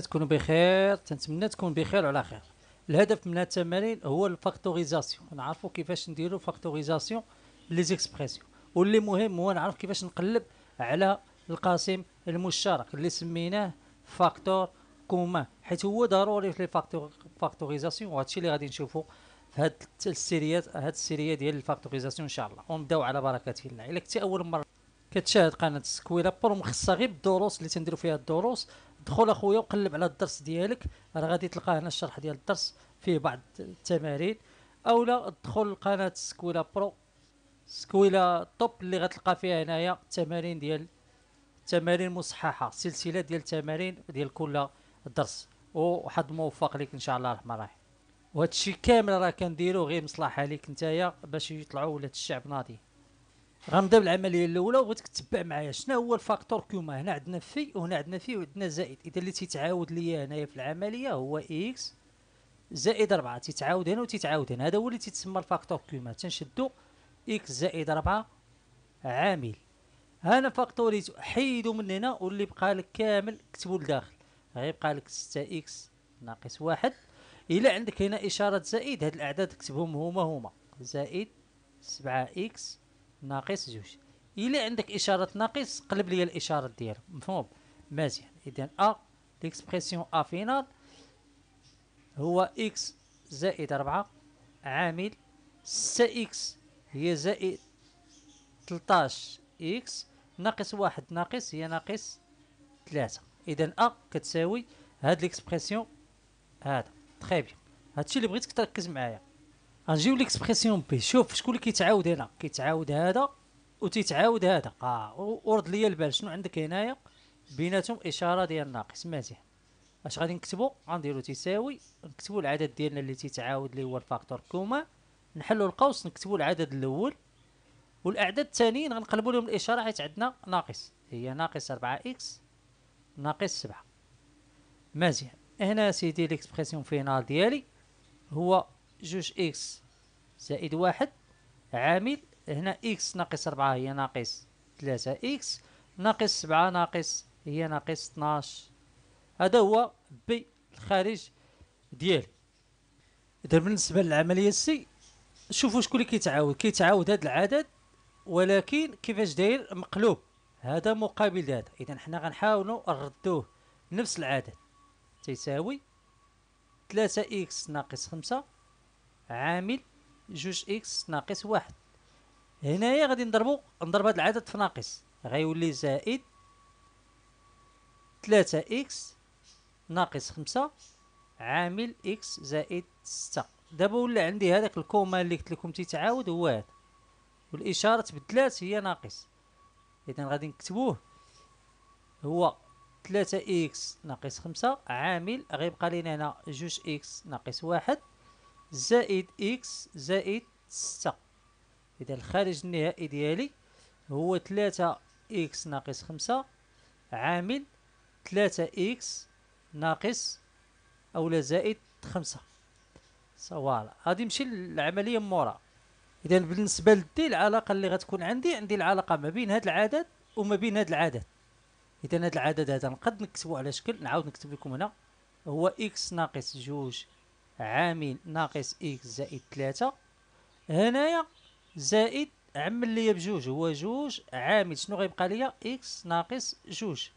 تكونوا بخير تنتمنى تكون بخير وعلى خير الهدف من هاد التمارين هو الفاكتوريزاسيون نعرفوا كيفاش نديروا فاكتوريزاسيون لي زيكسبرسيون واللي مهم هو نعرف كيفاش نقلب على القاسم المشترك اللي سميناه فاكتور كومان حيت هو ضروري في الفاكتوريزاسيون فاكتوريزاسيون وهادشي اللي غادي نشوفوا في هاد السيريات هاد السيريه ديال الفاكتوريزاسيون ان شاء الله ونبداو على بركه الله الا كنتي اول مره كتشاهد قناه سكويلا برو مخصصه غير بالدروس اللي تنديروا فيها الدروس دخل اخويا وقلب على الدرس ديالك راه غادي تلقى هنا الشرح ديال الدرس فيه بعض التمارين اولا دخل لقناه سكويلا برو سكويلا توب اللي غتلقى فيها هنايا التمارين ديال التمارين مصححه سلسله ديال التمارين ديال كل درس وحد موفق ليك ان شاء الله الرحمن الرحيم وهادشي كامل راه كنديرو غير مصلحه ليك نتايا باش يطلعوا ولاد الشعب ناضي غنبدا بالعمليه الاولى وبغيتك تتبع معايا شنو هو الفاكتور كيوما هنا عندنا في وهنا عندنا في وعندنا زائد اذا اللي تيتعاود ليا هنايا في العمليه هو اكس زائد 4 تيتعاود هنا وتيتعاود هنا هذا هو اللي تيتسمى الفاكتور كيوما تنشدو اكس زائد 4 عامل هنا فاكتوريتو حيدو من هنا واللي بقى لك كامل كتبو لداخل غيبقى لك 6 اكس ناقص واحد الا عندك هنا اشاره زائد هاد الاعداد كتبهم هما هما زائد 7 اكس ناقص جوج الا عندك اشاره ناقص قلب لي الاشاره ديالك مفهوم مزيان اذا ا ليكسبرسيون ا فينال هو اكس زائد 4 عامل 6 اكس هي زائد 13 اكس ناقص واحد ناقص هي ناقص 3 اذا ا كتساوي هاد ليكسبرسيون هذا تخي بيان هادشي اللي بغيتك تركز معايا غنجيو ليكسبرسيون بي شوف شكون اللي كيتعاود هنا كيتعاود هذا وتيتعاود هذا اه ورد ليا البال شنو عندك هنايا بيناتهم اشاره ديال ناقص مزيان اش غادي نكتبو غنديرو تساوي نكتبو العدد ديالنا اللي تيتعاود اللي هو الفاكتور كوما نحلو القوس نكتبو العدد الاول والاعداد الثانيين غنقلبو لهم الاشاره حيت عندنا ناقص هي ناقص 4 اكس ناقص 7 مزيان هنا سيدي ليكسبرسيون فينال ديالي هو جوج إكس زائد واحد عامل هنا إكس ناقص ربعة هي ناقص ثلاثة إكس ناقص سبعة ناقص هي ناقص اثناش هذا هو بي الخارج ديالي إذا بالنسبة للعملية سي شوفوا شكون اللي كيتعاود كيتعاود هذا العدد ولكن كيفاش داير مقلوب هذا مقابل هذا اذا حنا غنحاولوا نردوه نفس العدد تيساوي 3 اكس ناقص 5 عامل جوج اكس ناقص واحد هنايا غادي نضربو نضرب هاد العدد في ناقص غيولي زائد تلاتة اكس ناقص خمسة عامل اكس زائد ستة دابا ولا عندي هذاك الكوما اللي قلت لكم تيتعاود هو هاد والاشاره تبدلات هي ناقص اذا غادي نكتبوه هو تلاتة اكس ناقص خمسة عامل غيبقى لينا هنا جوج اكس ناقص واحد زائد إكس زائد ستة إذا الخارج النهائي ديالي هو تلاتة إكس ناقص خمسة عامل تلاتة إكس ناقص أولا زائد خمسة فوالا غادي نمشي للعملية مورا إذا بالنسبة لدي العلاقة اللي غتكون عندي عندي العلاقة ما بين هاد العدد وما بين هاد العدد إذا هاد العدد هذا نقد نكتبو على شكل نعاود نكتب لكم هنا هو إكس ناقص جوج عامل ناقص إكس زائد ثلاثة هنايا زائد عمل ليا بجوج هو جوج عامل شنو غيبقى ليا إكس ناقص جوج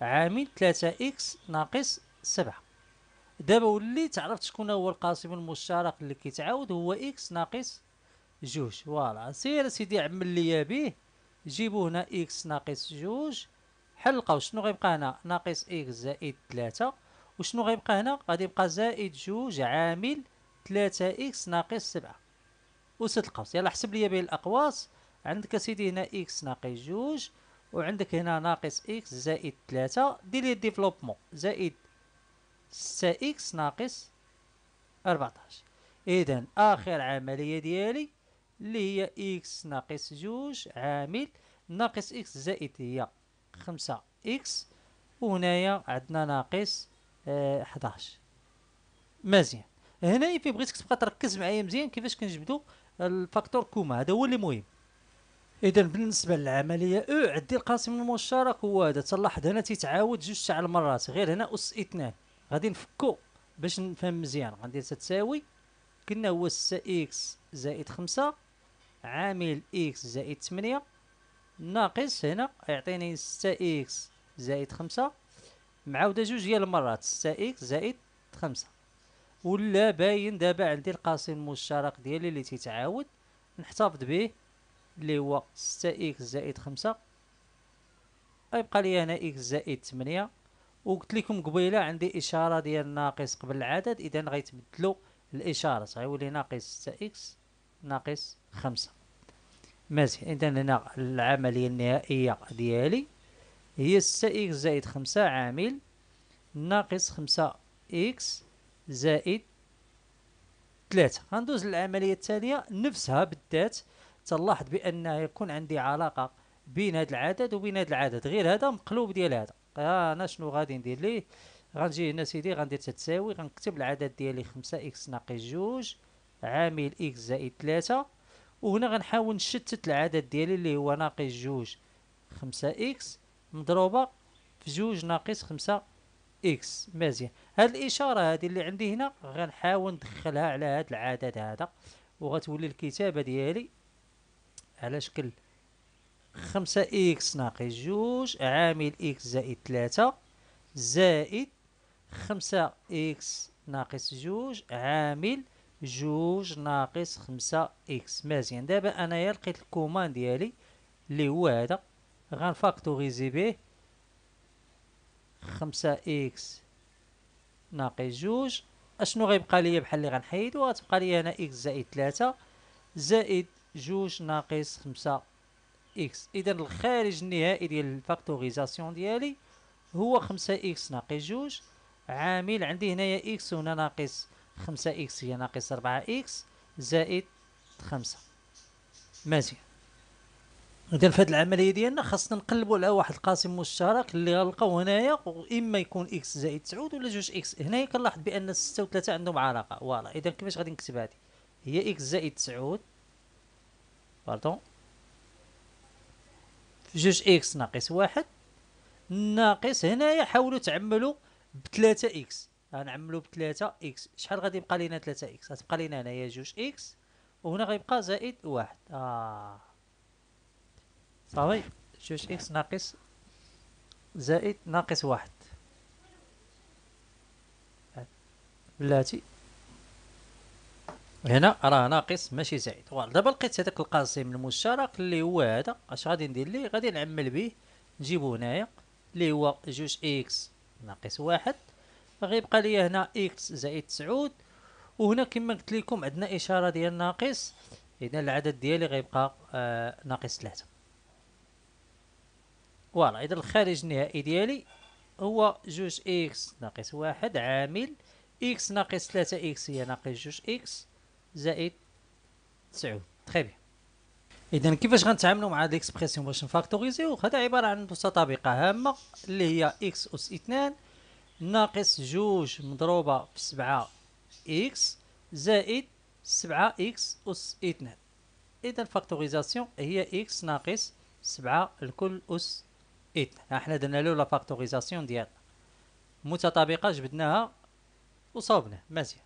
عامل ثلاثة إكس ناقص سبعة دابا وليت عرفت شكون هو القاسم المشترك اللي كيتعاود هو إكس ناقص جوج فوالا سير سيدي عمل ليا به جيبو هنا إكس ناقص جوج حلقاو شنو غيبقى هنا ناقص إكس زائد ثلاثة وشنو غيبقى هنا غادي يبقى زائد جوج عامل 3 اكس ناقص 7 وسط القوس يلا حسب لي بين الاقواس عندك اسيدي هنا اكس ناقص جوج وعندك هنا ناقص اكس زائد 3 دير لي ديفلوبمون زائد 6 اكس ناقص 14 اذا اخر عمليه ديالي اللي هي اكس ناقص جوج عامل ناقص اكس زائد هي 5 اكس وهنايا عندنا ناقص 11 آه، مزيان هنا في بغيتك تبقى تركز معايا مزيان كيفاش كنجبدو الفاكتور كوما هذا هو اللي مهم اذا بالنسبه للعمليه او عدي القاسم المشترك هو هذا تلاحظ هنا تيتعاود جوج تاع المرات غير هنا اس اثنان غادي نفكو باش نفهم مزيان غادي تساوي كنا هو سا اكس زائد خمسة عامل اكس زائد ثمانية ناقص هنا يعطيني ستة اكس زائد خمسة معاوده جوج ديال المرات 6 اكس زائد 5 ولا باين دابا عندي القاسم المشترك ديالي اللي تيتعاود نحتفظ به اللي هو 6 اكس زائد 5 غيبقى لي هنا اكس زائد 8 وقلت لكم قبيله عندي اشاره ديال ناقص قبل العدد اذا غيتبدلوا الاشاره غيولي ناقص 6 اكس ناقص 5 مزيان اذا هنا العمليه النهائيه ديالي هي ستة إكس زائد خمسة عامل ناقص خمسة إكس زائد تلاتة غندوز للعملية التالية نفسها بالذات تلاحظ بأن يكون عندي علاقة بين هاد العدد وبين هاد العدد غير هذا مقلوب ديال هذا آه، انا شنو غادي ندير ليه غنجي هنا سيدي غندير تتساوي غنكتب العدد ديالي خمسة إكس ناقص جوج عامل إكس زائد ثلاثة وهنا غنحاول نشتت العدد ديالي اللي هو ناقص جوج خمسة إكس مضروبة في جوج ناقص خمسة اكس مزيان هاد الاشارة هادي اللي عندي هنا غنحاول ندخلها على هاد العدد هذا وغتولي الكتابة ديالي على شكل خمسة اكس ناقص جوج عامل اكس زائد ثلاثة زائد خمسة اكس ناقص جوج عامل جوج ناقص خمسة اكس مزيان دابا انايا لقيت الكومان ديالي اللي هو هذا غنفاكتوريزي به خمسة إكس ناقص جوج أشنو غيبقى ليا بحال اللي غنحيدو غتبقى ليا هنا إكس زائد تلاتة زائد جوج ناقص خمسة إكس إذا الخارج النهائي ديال الفاكتوريزاسيون ديالي هو خمسة إكس ناقص جوج عامل عندي هنايا إكس هنا ناقص خمسة إكس هي ناقص ربعة إكس زائد خمسة مزيان اذا في هذه العمليه ديالنا خاصنا نقلبوا على واحد القاسم مشترك اللي غنلقاو هنايا اما يكون اكس زائد 9 ولا جوج اكس هنايا كنلاحظ بان 6 و3 عندهم علاقه فوالا اذا كيفاش غادي نكتب هذه هي اكس زائد 9 باردون في 2 اكس ناقص واحد ناقص هنايا حاولوا تعملوا ب 3 اكس غنعملوا ب 3 اكس شحال غادي يبقى لينا 3 اكس غتبقى لينا هنايا جوج اكس وهنا غيبقى زائد واحد اه صافي جوج إكس ناقص زائد ناقص واحد بلاتي هنا راه ناقص ماشي زائد فوالا دابا لقيت هذاك القاسم المشترك اللي هو هذا اش غادي ندير ليه غادي نعمل به نجيبو هنايا اللي هو جوج اكس ناقص واحد غيبقى ليا هنا اكس زائد تسعود وهنا كما قلت لكم عندنا اشاره ديال ناقص اذا العدد ديالي غيبقى آه ناقص ثلاثة فوالا اذا الخارج النهائي ديالي هو جوج اكس ناقص واحد عامل اكس ناقص ثلاثة اكس هي ناقص جوج اكس زائد تسعود تخي بيان اذا كيفاش غنتعاملوا مع هاد ليكسبرسيون باش نفاكتوريزيو هذا عباره عن متطابقة هامه اللي هي اكس اس اثنان ناقص جوج مضروبه في سبعة اكس زائد سبعة اكس اس اثنان اذا الفاكتوريزاسيون هي اكس ناقص سبعة الكل اس ايت احنا درنا له لا فاكتوريزاسيون ديالنا متطابقه جبدناها وصاوبناه مزيان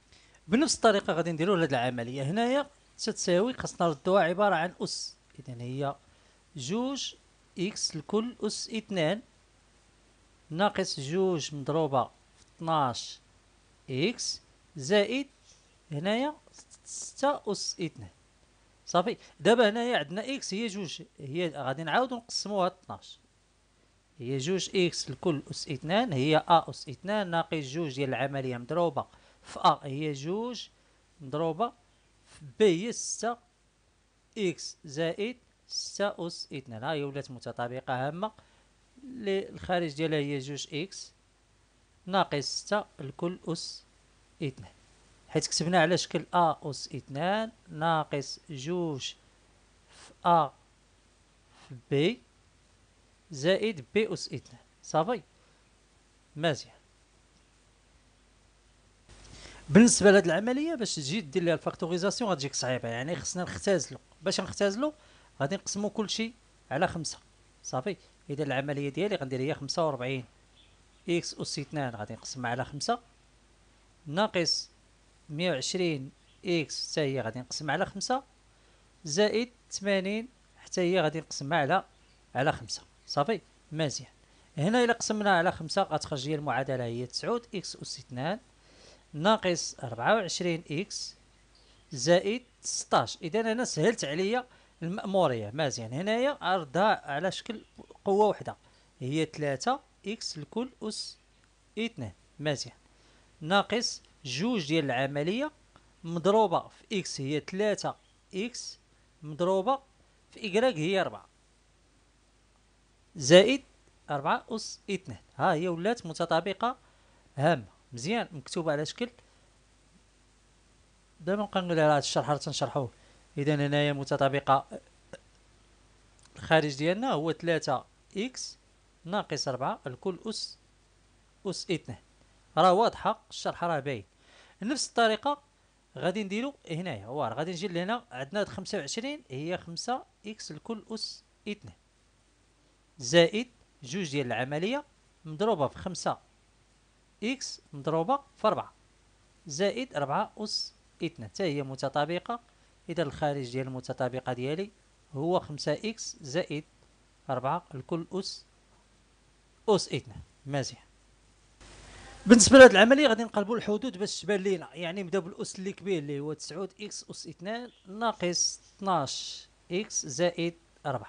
بنفس الطريقه غادي نديرو هاد العمليه هنايا تتساوي خاصنا نردوها عباره عن اس اذا هي جوج اكس لكل اس اثنان ناقص جوج مضروبه في 12 اكس زائد هنايا ستة اس اثنان صافي دابا هنايا عندنا اكس هي جوج هي غادي نعاودو نقسموها 12 هي جوج إكس الكل أس اثنان هي أ أس اثنان ناقص جوج ديال العملية مضروبة في أ هي جوج مضروبة في بي هي ستة إكس زائد ستة أس اثنان هاهي ولات متطابقة هامة لي الخارج ديالها هي جوج إكس ناقص ستة الكل أس اثنان حيت كتبنا على شكل أ أس اثنان ناقص جوج في أ في بي زائد بي أس اثنان صافي مزيان بالنسبه لهاد العمليه باش تجي دير ليها الفاكتوريزاسيون غتجيك صعيبه يعني خصنا نختازلو باش نختازلو غادي نقسمو كلشي على خمسة صافي اذا العمليه ديالي غندير هي خمسة وربعين اكس اس اثنان غادي نقسمها على خمسة ناقص مية وعشرين اكس حتى هي غادي نقسمها على خمسة زائد ثمانين حتى هي غادي نقسمها على على خمسة صافي مزيان هنا الا قسمناها على خمسة غتخرج لي المعادله هي تسعود اكس اس اثنان ناقص ربعة وعشرين اكس زائد 16 اذا انا سهلت عليا المأمورية مزيان هنايا ارضها على شكل قوة واحدة هي 3 اكس لكل اس اثنان مزيان ناقص جوج ديال العملية مضروبة في اكس هي 3 اكس مضروبة في إكراك هي ربعة زائد أربعة أس اثنان ها هي ولات متطابقة هامة مزيان مكتوبة على شكل دابا نبقى نقول هاد الشرح راه تنشرحوه إذا هنايا متطابقة الخارج ديالنا هو ثلاثة إكس ناقص أربعة الكل أس أس اثنان راه واضحة الشرح راه باين نفس الطريقة غادي نديرو هنايا وار غادي نجي لهنا عندنا هاد خمسة وعشرين هي خمسة إكس الكل أس اثنان زائد جوج ديال العملية مضروبة في خمسة إكس مضروبة في ربعة زائد ربعة أس اثنان حتى هي متطابقة إذا الخارج ديال المتطابقة ديالي هو خمسة إكس زائد ربعة الكل أس أس اثنان مزيان بالنسبه لهاد العمليه غادي نقلبوا الحدود باش تبان لينا يعني نبداو بالاس اللي كبير اللي هو 9 اكس اس 2 ناقص 12 اكس زائد 4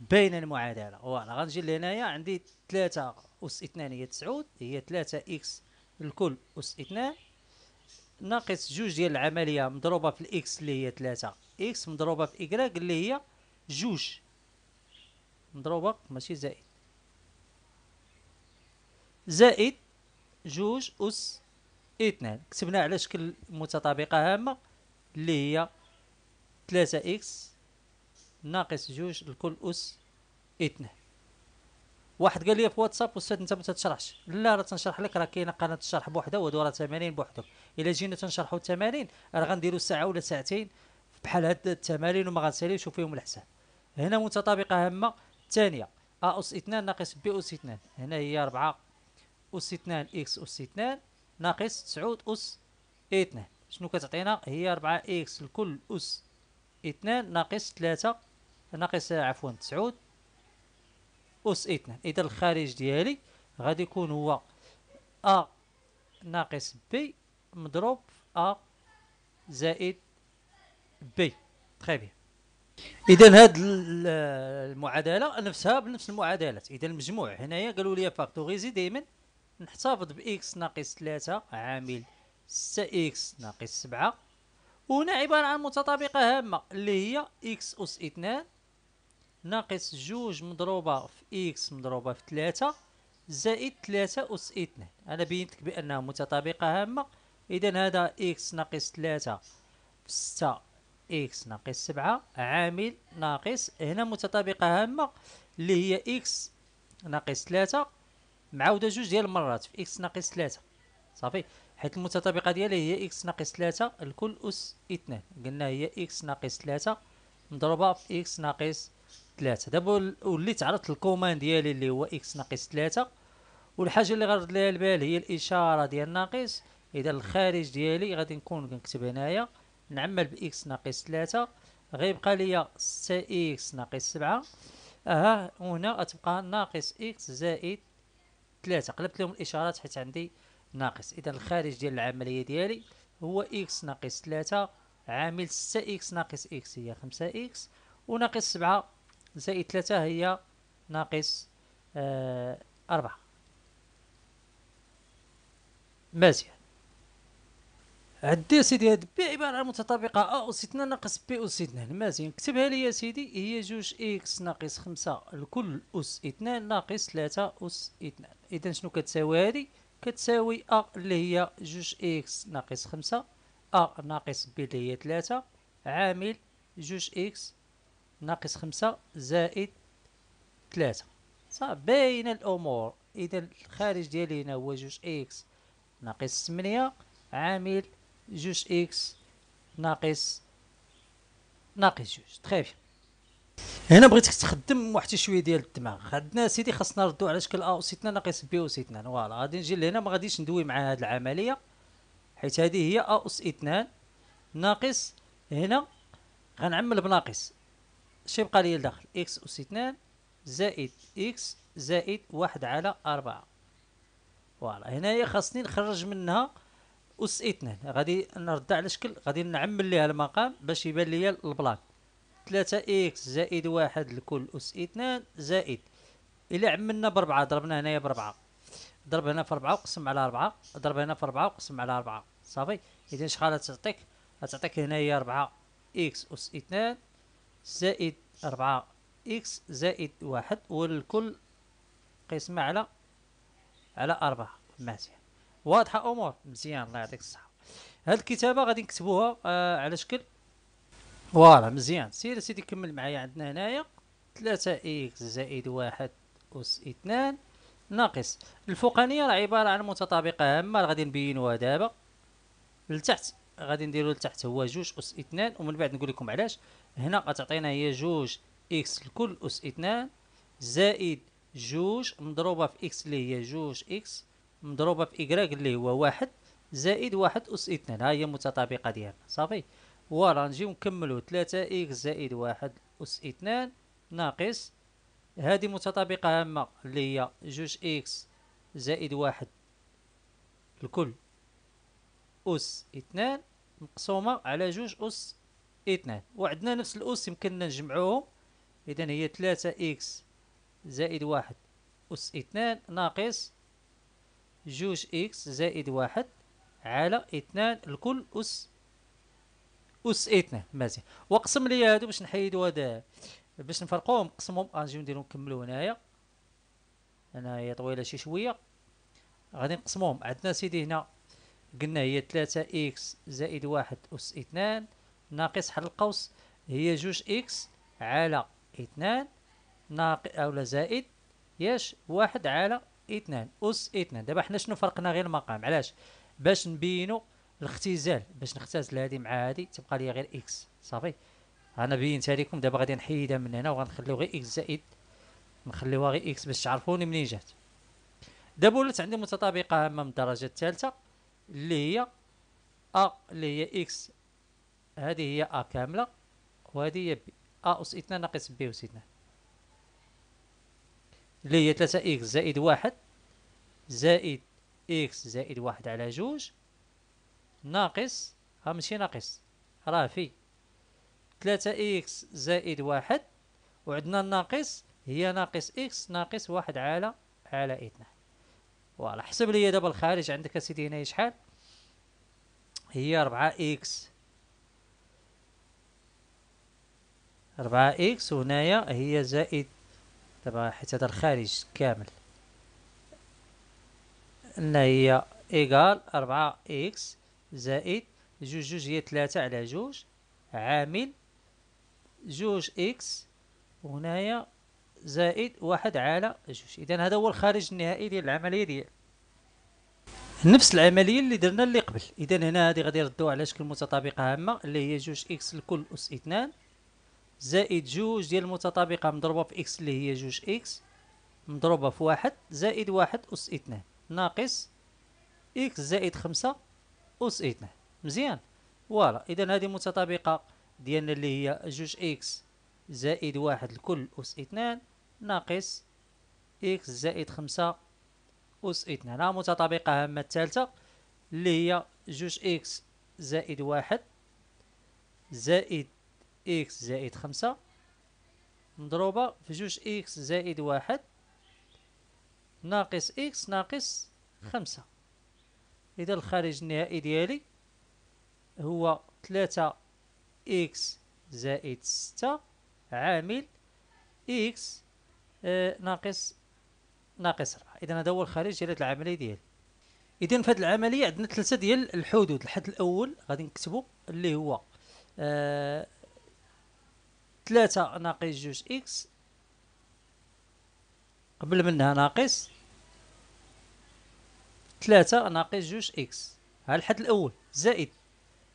بين المعادله فوالا غنجي لهنايا عندي 3 اس 2 هي 9 هي 3 اكس الكل اس 2 ناقص جوج ديال العمليه مضروبه في الاكس اللي هي 3 اكس مضروبه في إكراك اللي هي جوج مضروبه ماشي زائد زائد جوج اس اثنان كتبناها على شكل متطابقه هامه اللي هي 3 اكس ناقص جوج الكل أس اثنان واحد قال لي في واتساب استاذ انت ما تشرحش لا راه تنشرح لك راه كاينه قناه الشرح بوحدها وهادو راه تمارين بوحدهم الا جينا تنشرحوا التمارين راه غنديروا ساعه ولا ساعتين بحال هاد التمارين وما غنساليوش فيهم الحساب هنا متطابقه هامه الثانيه ا اس 2 ناقص بي اس 2 هنا هي 4 اس 2 اكس اس 2 ناقص 9 اس 2 شنو كتعطينا هي 4 اكس الكل اس 2 ناقص 3 ناقص عفوا تسعود أس اثنان إذا الخارج ديالي غادي يكون هو أ ناقص بي مضروب أ زائد بي تخي بيان اذا هاد المعادله نفسها بنفس المعادلات اذا المجموع هنايا قالوا لي فاكتوريزي دائما نحتفظ باكس ناقص ثلاثة عامل ستة اكس ناقص سبعة وهنا عباره عن متطابقه هامه اللي هي اكس اس إثنان ناقص جوج مضروبة في إكس مضروبة في ثلاثة زائد ثلاثة أس اثنان أنا بينت بأنها متطابقة هامة إذا هذا إكس ناقص ثلاثة في ستة إكس ناقص سبعة عامل ناقص هنا متطابقة هامة اللي هي إكس ناقص ثلاثة معاودة جوج ديال المرات في إكس ناقص ثلاثة صافي حيت المتطابقة ديالها هي إكس ناقص ثلاثة الكل أس اثنان قلنا هي إكس ناقص ثلاثة مضروبة في إكس ناقص 3 دابا وليت عرفت الكومان ديالي اللي هو اكس ناقص 3 والحاجه اللي غنرد ليها البال هي الاشاره ديال ناقص اذا الخارج ديالي غادي نكون كنكتب هنايا نعمل باكس ناقص 3 غيبقى ليا سي اكس ناقص 7 ها هنا غتبقى ناقص اكس زائد 3 قلبت لهم الاشارات حيت عندي ناقص اذا الخارج ديال العمليه ديالي هو اكس ناقص 3 عامل 6 اكس ناقص اكس هي 5 اكس وناقص 7 زائد ثلاثة هي ناقص آه، أربعة مزيان عندي سيدي هاد بي عبارة عن متطابقة أ أس اثنان ناقص بي أس اثنان مزيان كتبها لي يا سيدي هي جوج إكس ناقص خمسة الكل أس اثنان ناقص ثلاثة أس اثنان إذا شنو كتساوي هادي كتساوي أ اللي هي جوج إكس ناقص خمسة أ ناقص بي اللي هي ثلاثة عامل جوج إكس ناقص خمسة زائد ثلاثة صافي باينة الأمور إذا الخارج ديالي هنا هو جوج إكس ناقص ثمانية عامل جوج إكس ناقص ناقص جوج تخي بيان هنا بغيتك تخدم واحد شويه ديال الدماغ عندنا سيدي خاصنا نردو على شكل ا اوس اثنان ناقص بي اوس اثنان فوالا غادي نجي لهنا ما غاديش ندوي مع هاد العمليه حيت هذه هي ا اوس اثنان ناقص هنا غنعمل بناقص شي بقى لي لداخل إكس أس 2 زائد إكس زائد واحد على أربعة فوالا هنايا خاصني نخرج منها أس 2 غادي نردها على شكل غادي نعمل ليها المقام باش يبان ليا البلاك 3 إكس زائد واحد لكل أس 2 زائد إلا عملنا بربعة ضربنا هنايا بربعة ضرب هنا في 4 وقسم على 4 ضرب هنا في 4 وقسم على 4 صافي إذا شحال غتعطيك غتعطيك هنايا 4 إكس أس 2 زائد أربعة إكس زائد واحد والكل قسمة على على أربعة مزيان واضحة أمور مزيان الله يعطيك الصحة هاد الكتابة غادي نكتبوها آه على شكل فوالا مزيان سير سيدي كمل معايا عندنا هنايا ثلاثة إكس زائد واحد أس اثنان ناقص الفوقانية راه عبارة عن متطابقة هامة غادي نبينوها دابا لتحت غادي نديرو لتحت هو جوج أس اثنان ومن بعد نقول لكم علاش هنا غتعطينا هي جوج اكس الكل اس اثنان زائد جوج مضروبة في اكس اللي هي جوج اكس مضروبة في إكراك اللي هو واحد زائد واحد أس اثنان ها هي المتطابقة ديالنا صافي ورا نجيو نكملو تلاتة إكس زائد واحد أس اثنان ناقص هذه متطابقة هامة اللي هي جوج إكس زائد واحد الكل أس اثنان مقسومة على جوج أس اثنان وعندنا نفس الأس يمكننا نجمعوهم إذا هي ثلاثة إكس زائد واحد أس اثنان ناقص جوج إكس زائد واحد على اثنان الكل أس أس اثنان مزيان وقسم لي هادو باش نحيدو هذا باش نفرقوهم نقسمهم غنجيو آه، نديرو نكملو هنايا هنايا طويلة شي شوية غادي نقسموهم عندنا سيدي هنا قلنا هي ثلاثة إكس زائد واحد أس اثنان ناقص حل القوس هي جوج إكس على اثنان ناقص أولا زائد ياش واحد على اثنان أس اثنان دابا حنا شنو فرقنا غير المقام علاش باش نبينو الاختزال باش نختزل هادي مع هادي تبقى لي غير إكس صافي أنا بينتها ليكم دابا غادي نحيدها من هنا وغنخليو غير إكس زائد نخليوها غير إكس باش تعرفوني منين جات دابا ولات عندي متطابقة هامة من الدرجة الثالثة اللي هي أ اللي هي إكس هذه هي ا كامله وهذه هي بي ا اس 2 ناقص بي اس 2 اللي هي 3 اكس زائد واحد زائد اكس زائد واحد على جوج ناقص ها ماشي ناقص راه في 3 اكس زائد واحد وعندنا الناقص هي ناقص اكس ناقص واحد على على 2 فوالا حسب لي دابا الخارج عندك اسيدي هنايا شحال هي ربعة اكس 4 إكس وهنايا هي زائد دابا حيت هذا الخارج كامل أن هي ايغال 4 إكس زائد جوج جوج هي 3 على جوج عامل جوج إكس وهنايا زائد واحد على جوج إذا هذا هو الخارج النهائي ديال العملية ديال نفس العمليه اللي درنا اللي قبل اذا هنا هذه غادي نردوها على شكل متطابقه هامه اللي هي جوج اكس لكل اس 2 زائد جوج ديال المتطابقة مضروبة في إكس اللي هي جوج إكس مضروبة في واحد زائد واحد أس اثنان ناقص إكس زائد خمسة أس اثنان مزيان فوالا إذا هذه متطابقة ديالنا اللي هي جوج إكس زائد واحد لكل أس اثنان ناقص إكس زائد خمسة أس اثنان ها متطابقة هامة الثالثة اللي هي جوج إكس زائد واحد زائد إكس زائد خمسة مضروبة في جوج إكس زائد واحد ناقص إكس ناقص خمسة إذا الخارج النهائي ديالي هو ثلاثة إكس زائد ستة عامل إكس آه ناقص ناقص ربعة إذا هذا هو الخارج ديال العملية ديالي إذا في هذه العملية عندنا ثلاثة ديال الحدود الحد الأول غادي نكتبو اللي هو آه ثلاثة ناقص جوج إكس قبل منها ناقص ثلاثة ناقص جوج إكس ها الحد الأول زائد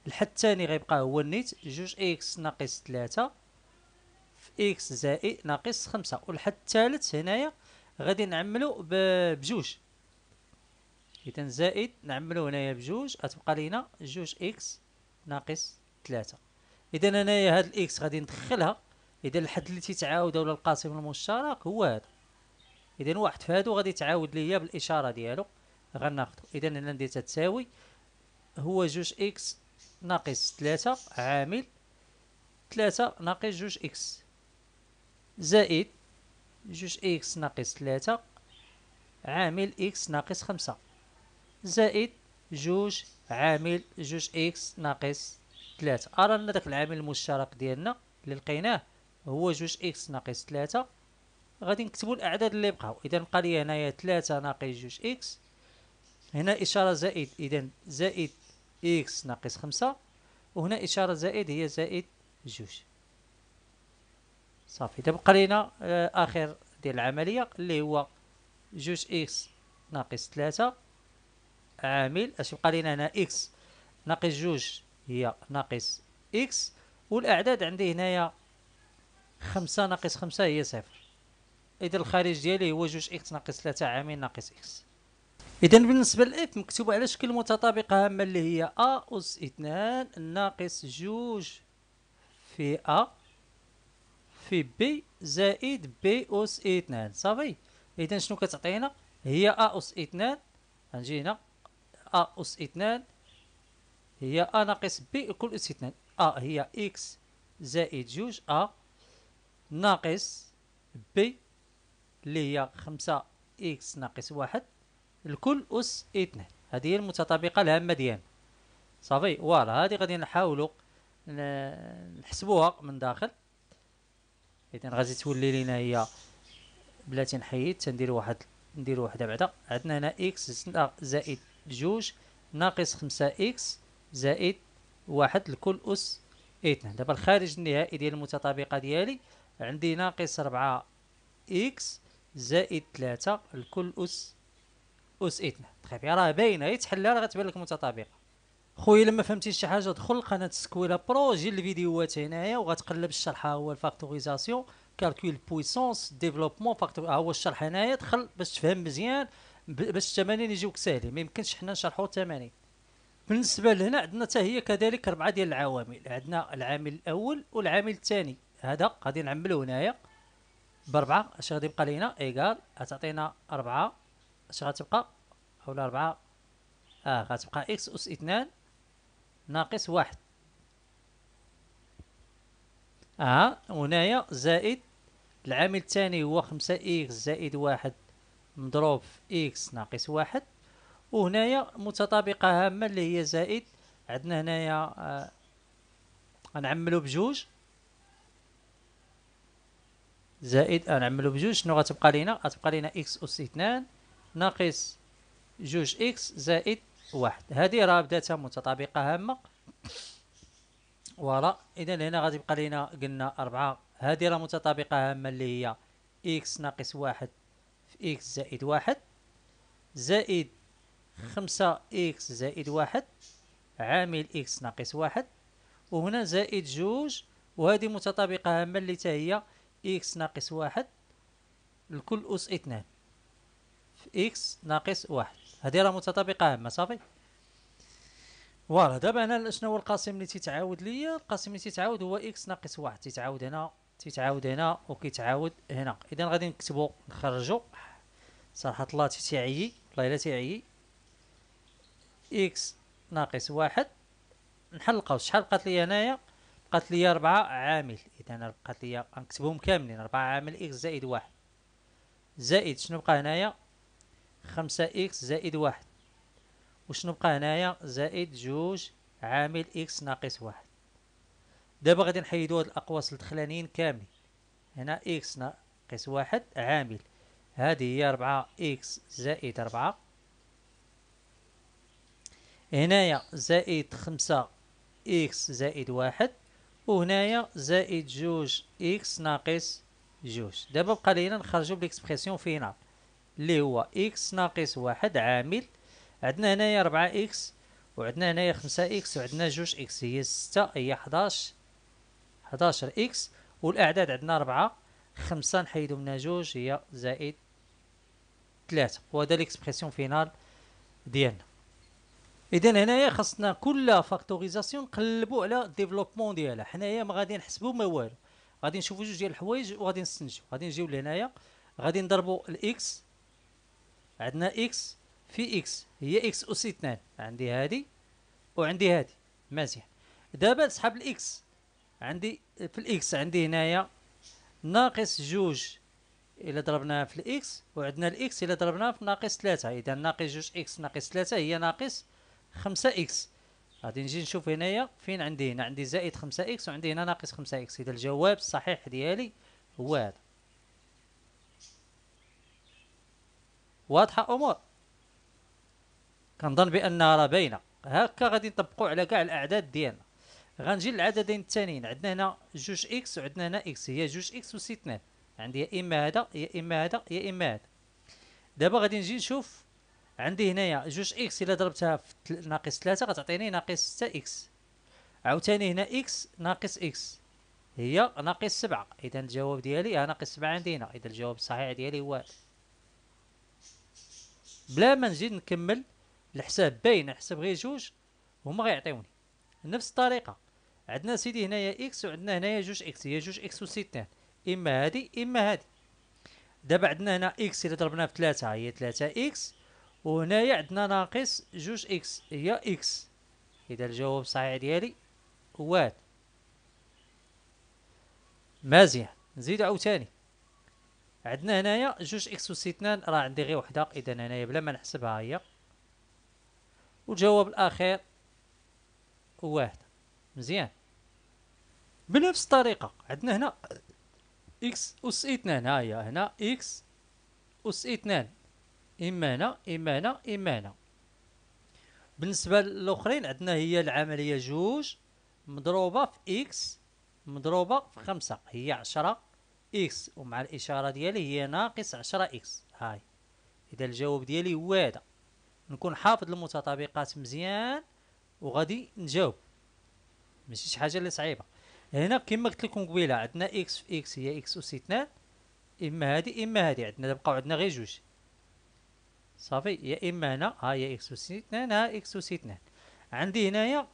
الحد الثاني غيبقى هو النيت جوج إكس ناقص ثلاثة في إكس زائد ناقص خمسة والحد الثالث هنايا غادي نعملو بجوج إذا زائد نعملو هنايا بجوج غتبقى لينا جوج إكس ناقص ثلاثة اذا انايا هاد الاكس غادي ندخلها اذا الحد اللي تيتعاود ولا القاسم المشترك هو هذا اذا واحد في هادو غادي تعاود ليا بالاشاره ديالو غناخدو اذا هنا ندير تساوي هو جوج اكس ناقص ثلاثة عامل ثلاثة ناقص جوج اكس زائد جوج اكس ناقص ثلاثة عامل اكس ناقص خمسة زائد جوج عامل جوج اكس ناقص 3 أرى أن داك العامل المشترك ديالنا اللي لقيناه هو جوج إكس ناقص 3 غادي نكتبوا الأعداد اللي بقاو إذا بقى لي هنايا 3 ناقص جوج إكس هنا إشارة زائد إذا زائد إكس ناقص 5 وهنا إشارة زائد هي زائد جوج صافي دابا بقى لينا آه، آخر ديال العملية اللي هو جوج إكس ناقص 3 عامل اش بقى لينا هنا إكس ناقص جوج هي ناقص إكس والأعداد عندي هنايا خمسة ناقص خمسة هي صفر إذا الخارج ديالي هو جوج إكس ناقص ثلاثة عامين ناقص إكس إذا بالنسبة لإف مكتوبة على شكل متطابقة هامة اللي هي أ أس اثنان ناقص جوج في أ في بي زائد بي أس اثنان صافي إذا شنو كتعطينا هي أ أس اثنان غنجي هنا أ أس اثنان هي أ ناقص بي كل استثناء أ هي إكس زائد جوج أ ناقص بي اللي هي خمسة إكس ناقص واحد الكل أس اثنان هذه هي المتطابقة الهامة ديالنا صافي فوالا هذه غادي نحاولوا نحسبوها من داخل إذا غادي تولي لينا هي بلاتي نحيد تندير واحد ندير وحده بعدا عندنا هنا إكس زائد جوج ناقص خمسة إكس زائد واحد لكل أس اثنان دابا الخارج النهائي ديال المتطابقة ديالي عندي ناقص ربعة إكس زائد ثلاثة لكل أس أس اثنان تخيب راه باينة هي تحلها راه غتبان لك متطابقة خويا لما فهمتي شي حاجة دخل قناة سكويلا برو جي الفيديوهات هنايا وغتقلب الشرح ها هو الفاكتوريزاسيون كالكول بويسونس ديفلوبمون فاكتور ها هو الشرح هنايا دخل باش تفهم مزيان باش التمارين يجيوك ساهلين ما يمكنش حنا نشرحو التمارين بالنسبه لهنا عندنا حتى هي كذلك اربعه ديال العوامل عندنا العامل الاول والعامل الثاني هذا غادي نعملو هنايا بربعه اش غادي يبقى لينا ايكال غتعطينا اربعه اش غتبقى اولا اربعه اه غتبقى اكس اس اثنان ناقص واحد اه هنايا زائد العامل الثاني هو خمسة اكس زائد واحد مضروب في اكس ناقص واحد وهنايا متطابقه هامه اللي هي زائد عندنا هنايا آه، غنعملو بجوج زائد غنعملو بجوج شنو غتبقى لينا غتبقى لينا اكس اس اثنان ناقص جوج اكس زائد واحد هادي راه بداتها متطابقه هامه فوالا اذا هنا غادي يبقى لينا قلنا أربعة هادي راه متطابقه هامه اللي هي اكس ناقص واحد في اكس زائد واحد زائد خمسة إكس زائد واحد عامل إكس ناقص واحد وهنا زائد جوج وهذه متطابقة هامة اللي هي إكس ناقص واحد الكل أس اثنان في إكس ناقص واحد هذه راه متطابقة هامة صافي فوالا دابا هنا شناهو القاسم اللي تيتعاود ليا القاسم اللي تيتعاود هو إكس ناقص واحد تيتعاود هنا تيتعاود هنا وكيتعاود هنا إذا غادي نكتبو نخرجو صراحة الله تيعيي والله إلا تيعيي إكس ناقص واحد نحل القوس شحال بقات لي هنايا بقات لي ربعة عامل إذا أنا بقات لي غنكتبهم كاملين ربعة عامل إكس زائد واحد زائد شنو بقى هنايا خمسة إكس زائد واحد وشنو بقى هنايا زائد جوج عامل إكس ناقص واحد دابا غادي نحيدو هاد الأقواس الدخلانيين كاملين هنا إكس ناقص واحد عامل هادي هي ربعة إكس زائد ربعة هنايا زائد خمسة إكس زائد واحد وهنايا زائد جوج إكس ناقص جوج دابا بقى لينا نخرجو بليكسبريسيون فينال اللي هو إكس ناقص واحد عامل عندنا هنايا ربعة إكس وعندنا هنايا خمسة إكس وعندنا جوج إكس هي ستة هي حداش حداشر إكس والأعداد عندنا ربعة خمسة نحيدو منها جوج هي زائد ثلاثة وهذا ليكسبخيسيون فينال ديالنا اذا هنايا خاصنا كل فاكتوريزاسيون نقلبوا على ديفلوبمون ديالها حنايا ما غادي نحسبوا ما والو غادي نشوفوا جوج ديال الحوايج وغادي نستنتجوا غادي نجيو لهنايا غادي نضربوا الاكس عندنا اكس في اكس هي اكس اس 2 عندي هادي وعندي هادي مزيان دابا نسحب الاكس عندي في الاكس عندي هنايا ناقص جوج الا ضربناها في الاكس وعندنا الاكس الا ضربناها في ناقص 3 اذا ناقص جوج اكس ناقص 3 هي ناقص خمسة اكس غادي نجي نشوف هنايا فين عندي هنا عندي زائد خمسة اكس وعندي هنا ناقص خمسة اكس اذا الجواب الصحيح ديالي هو هذا واضحه امور كنظن بانها راه باينه هكا غادي نطبقو على كاع الاعداد ديالنا غنجي للعددين التانيين عندنا هنا جوج اكس وعندنا هنا اكس هي جوج اكس وستنا عندي يا اما هذا يا اما هذا يا اما هذا دابا غادي نجي نشوف عندي هنايا جوج اكس الا ضربتها في ناقص ثلاثة غتعطيني ناقص ستة اكس عاوتاني هنا اكس ناقص اكس هي ناقص سبعة اذا الجواب ديالي ها آه، ناقص سبعة عندي هنا اذا الجواب الصحيح ديالي هو بلا ما نجي نكمل الحساب باين نحسب غير جوج هما غيعطيوني نفس الطريقة عندنا سيدي هنايا اكس وعندنا هنايا جوج اكس هي جوج اكس وستان اما هادي اما هادي دابا عندنا هنا اكس الا ضربناها في 3 هي 3 اكس وهنايا عندنا ناقص جوج اكس هي اكس اذا الجواب الصحيح ديالي هو هذا مزيان نزيد عاوتاني عندنا هنايا جوج اكس وس اثنان راه عندي غير وحده اذا هنايا بلا ما نحسبها هي والجواب الاخير هو واحد مزيان بنفس الطريقه عندنا هنا اكس اس اثنان ها هي هنا اكس اس اثنان إمانة إمانة إمانة بالنسبة للأخرين عندنا هي العملية جوج مضروبة في إكس مضروبة في خمسة هي عشرة إكس ومع الإشارة ديالي هي ناقص عشرة إكس هاي إذا الجواب ديالي هو هذا نكون حافظ المتطابقات مزيان وغادي نجاوب ماشي شي حاجة اللي صعيبة هنا كما قلت لكم قبيله عندنا إكس في إكس هي إكس أس اثنان إما هادي إما هادي عندنا بقاو عندنا غير جوج صافي يا اما هنا ها هي اكس اس 2 ها اكس اس 2 عندي هنايا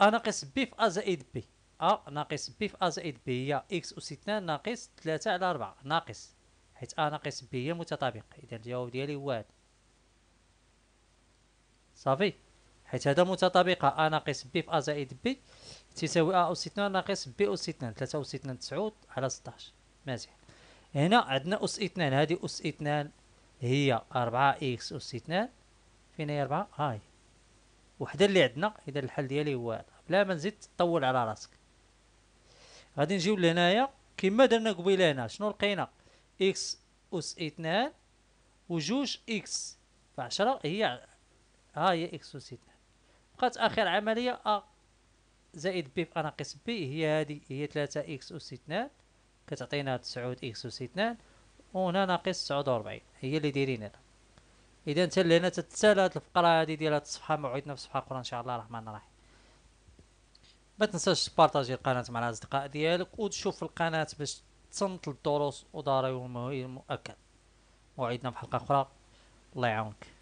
ا ناقص بي في ا زائد بي ا ناقص بي في ا زائد بي هي اكس اس 2 ناقص 3 على 4 ناقص حيت ا ناقص بي هي متطابق اذا الجواب ديالي هو هذا صافي حيت هذا متطابقه ا ناقص بي في ا زائد بي تساوي ا اس 2 ناقص بي اس 2 3 اس 2 9 على 16 مزيان هنا عندنا اس 2 هذه اس 2 هي 4 اكس أس اثنان فين هي 4 هاي وحده اللي عندنا اذا الحل ديالي هو هذا بلا ما نزيد تطول على راسك غادي نجيو لهنايا كيما درنا قبيله هنا شنو لقينا اكس أس اثنان وجوج اكس فعشرة هي ها هي اكس أس اثنان بقات اخر عمليه ا زائد بي في ناقص بي هي هذه هي 3 اكس أس اثنان كتعطينا تسعود اكس أس اثنان وهنا ناقص تسعود هي اللي دايرين هنا اذا حتى لهنا تتسالى هاد الفقره هادي ديال هاد الصفحه موعدنا في الصفحه اخرى ان شاء الله الرحمن الرحيم ما تنساش تبارطاجي القناه مع الاصدقاء ديالك وتشوف القناه باش تصنت للدروس وضروري المؤكد موعدنا في حلقه اخرى الله يعاونك